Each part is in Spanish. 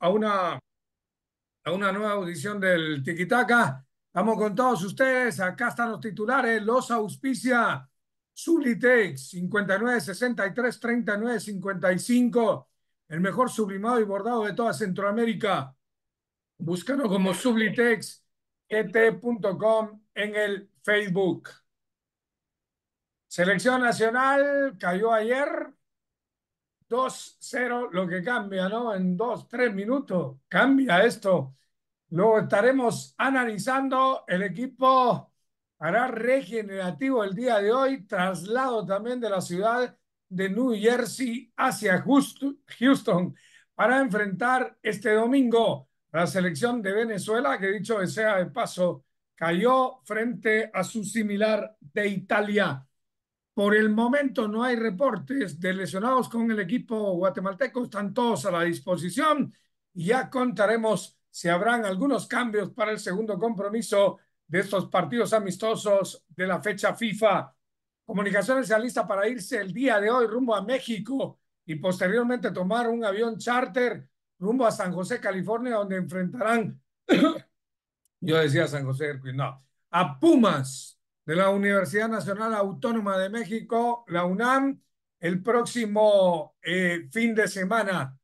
a una, a una nueva audición del Tiquitaca. vamos con todos ustedes. Acá están los titulares. Los auspicia Sublitex 59 63 39 55. El mejor sublimado y bordado de toda Centroamérica. Búscanos como sublitexet.com en el Facebook. Selección Nacional cayó ayer 2-0 lo que cambia, ¿no? En dos tres minutos cambia esto. Luego estaremos analizando el equipo hará regenerativo el día de hoy, traslado también de la ciudad de New Jersey hacia Houston para enfrentar este domingo la selección de Venezuela, que dicho sea de paso, cayó frente a su similar de Italia. Por el momento no hay reportes de lesionados con el equipo guatemalteco, están todos a la disposición y ya contaremos si habrán algunos cambios para el segundo compromiso de estos partidos amistosos de la fecha FIFA. Comunicaciones se lista para irse el día de hoy rumbo a México y posteriormente tomar un avión charter rumbo a San José, California, donde enfrentarán, yo decía San José, no, a Pumas de la Universidad Nacional Autónoma de México, la UNAM, el próximo eh, fin de semana,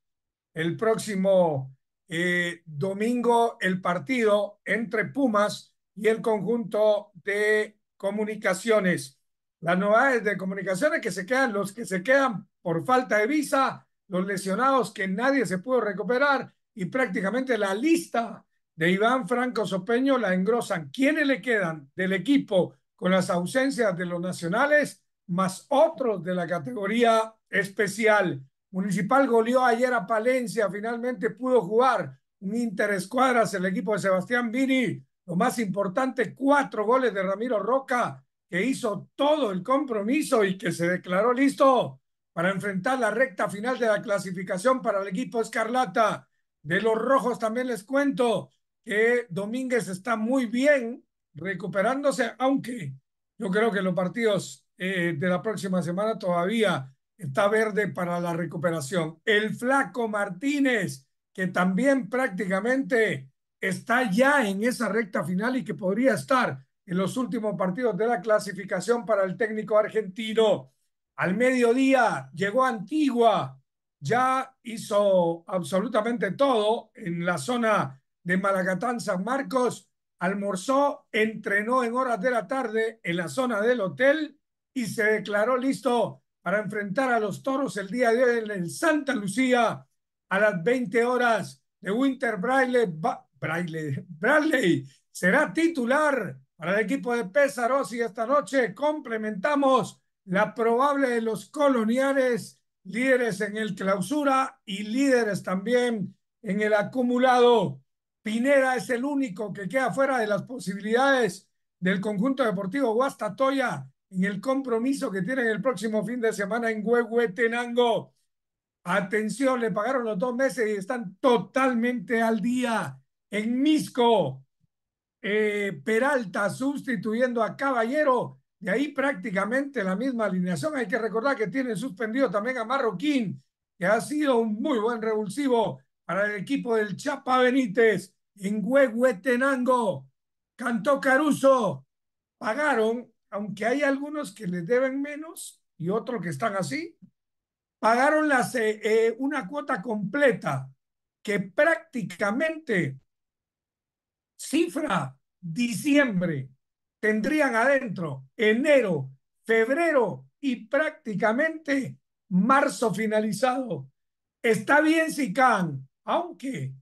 el próximo eh, domingo, el partido entre Pumas y el conjunto de comunicaciones. Las novedades de comunicaciones que se quedan, los que se quedan por falta de visa, los lesionados que nadie se pudo recuperar y prácticamente la lista de Iván Franco Sopeño la engrosan. ¿Quiénes le quedan del equipo con las ausencias de los nacionales más otros de la categoría especial. Municipal goleó ayer a Palencia, finalmente pudo jugar un interescuadras el equipo de Sebastián Vini. Lo más importante, cuatro goles de Ramiro Roca, que hizo todo el compromiso y que se declaró listo para enfrentar la recta final de la clasificación para el equipo Escarlata. De los Rojos también les cuento que Domínguez está muy bien, recuperándose, aunque yo creo que los partidos eh, de la próxima semana todavía está verde para la recuperación. El flaco Martínez, que también prácticamente está ya en esa recta final y que podría estar en los últimos partidos de la clasificación para el técnico argentino. Al mediodía llegó a Antigua, ya hizo absolutamente todo en la zona de Malagatán, San Marcos, almorzó, entrenó en horas de la tarde en la zona del hotel y se declaró listo para enfrentar a los toros el día de hoy en Santa Lucía a las 20 horas de Winter Braille. Braille Bradley será titular para el equipo de Pesaros y esta noche complementamos la probable de los coloniales, líderes en el clausura y líderes también en el acumulado. Pineda es el único que queda fuera de las posibilidades del conjunto deportivo Guastatoya en el compromiso que tienen el próximo fin de semana en Huehuetenango. Atención, le pagaron los dos meses y están totalmente al día. En Misco, eh, Peralta sustituyendo a Caballero. De ahí prácticamente la misma alineación. Hay que recordar que tienen suspendido también a Marroquín, que ha sido un muy buen revulsivo para el equipo del Chapa Benítez en Huehuetenango. Cantó Caruso. Pagaron, aunque hay algunos que les deben menos y otros que están así, pagaron las, eh, eh, una cuota completa que prácticamente cifra diciembre tendrían adentro enero, febrero y prácticamente marzo finalizado. Está bien, Sicán, aunque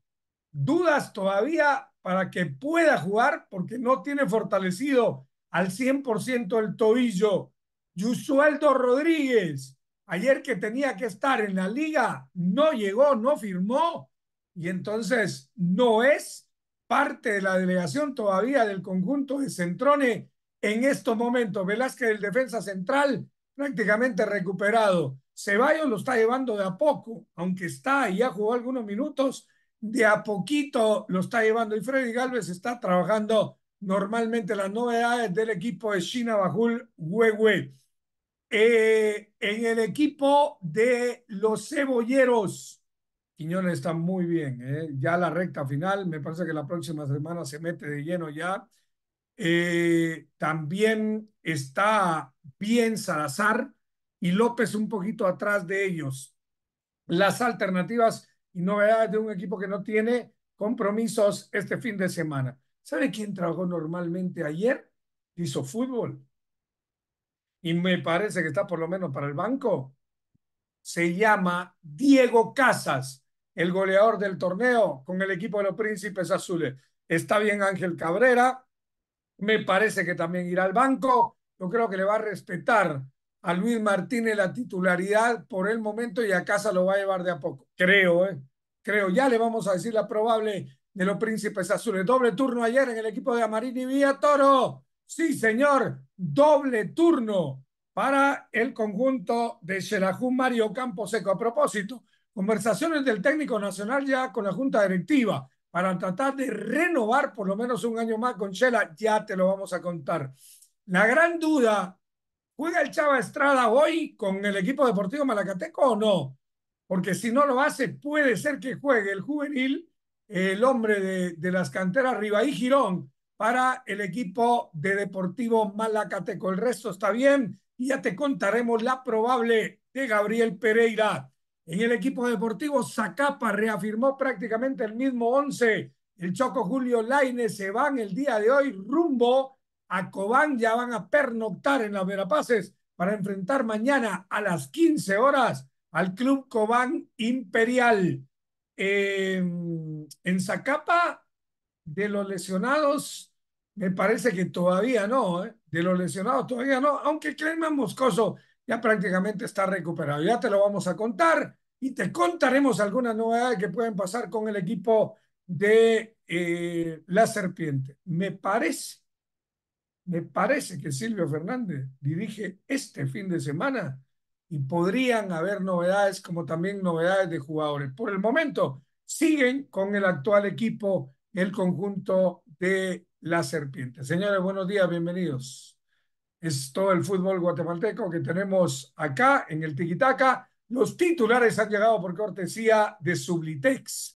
dudas todavía para que pueda jugar porque no tiene fortalecido al 100% el tobillo. Yusueldo Rodríguez, ayer que tenía que estar en la liga, no llegó, no firmó y entonces no es parte de la delegación todavía del conjunto de Centrone en estos momentos. Velázquez del defensa central prácticamente recuperado. Ceballos lo está llevando de a poco, aunque está y ya jugó algunos minutos, de a poquito lo está llevando y Freddy Galvez está trabajando normalmente las novedades del equipo de China Bajul Huehue. Eh, en el equipo de los cebolleros, Quiñones está muy bien, eh, ya la recta final, me parece que la próxima semana se mete de lleno ya. Eh, también está bien Salazar, y López un poquito atrás de ellos. Las alternativas y novedades de un equipo que no tiene compromisos este fin de semana. ¿Sabe quién trabajó normalmente ayer? Hizo fútbol. Y me parece que está por lo menos para el banco. Se llama Diego Casas, el goleador del torneo con el equipo de los Príncipes Azules. Está bien Ángel Cabrera. Me parece que también irá al banco. Yo creo que le va a respetar a Luis Martínez la titularidad por el momento y a casa lo va a llevar de a poco. Creo, ¿eh? creo. Ya le vamos a decir la probable de los Príncipes Azules. Doble turno ayer en el equipo de Amarini Vía Toro. Sí, señor, doble turno para el conjunto de Xelajú Mario Seco A propósito, conversaciones del técnico nacional ya con la Junta Directiva para tratar de renovar por lo menos un año más con Chela, ya te lo vamos a contar. La gran duda ¿Juega el Chava Estrada hoy con el equipo deportivo malacateco o no? Porque si no lo hace, puede ser que juegue el juvenil, el hombre de, las canteras y Girón, para el equipo de Deportivo Malacateco. El resto está bien y ya te contaremos la probable de Gabriel Pereira. En el equipo deportivo, Zacapa reafirmó prácticamente el mismo once. El Choco Julio Laine se van el día de hoy rumbo a Cobán ya van a pernoctar en las Verapaces para enfrentar mañana a las 15 horas al Club Cobán Imperial. Em, en Zacapa, de los lesionados, me parece que todavía no, ¿eh? de los lesionados todavía no, aunque Clemán Moscoso ya prácticamente está recuperado. Ya te lo vamos a contar y te contaremos algunas novedades que pueden pasar con el equipo de eh, la serpiente. Me parece me parece que Silvio Fernández dirige este fin de semana y podrían haber novedades como también novedades de jugadores. Por el momento, siguen con el actual equipo, el conjunto de la serpiente. Señores, buenos días, bienvenidos. Es todo el fútbol guatemalteco que tenemos acá en el Tiquitaca. Los titulares han llegado por cortesía de Sublitex.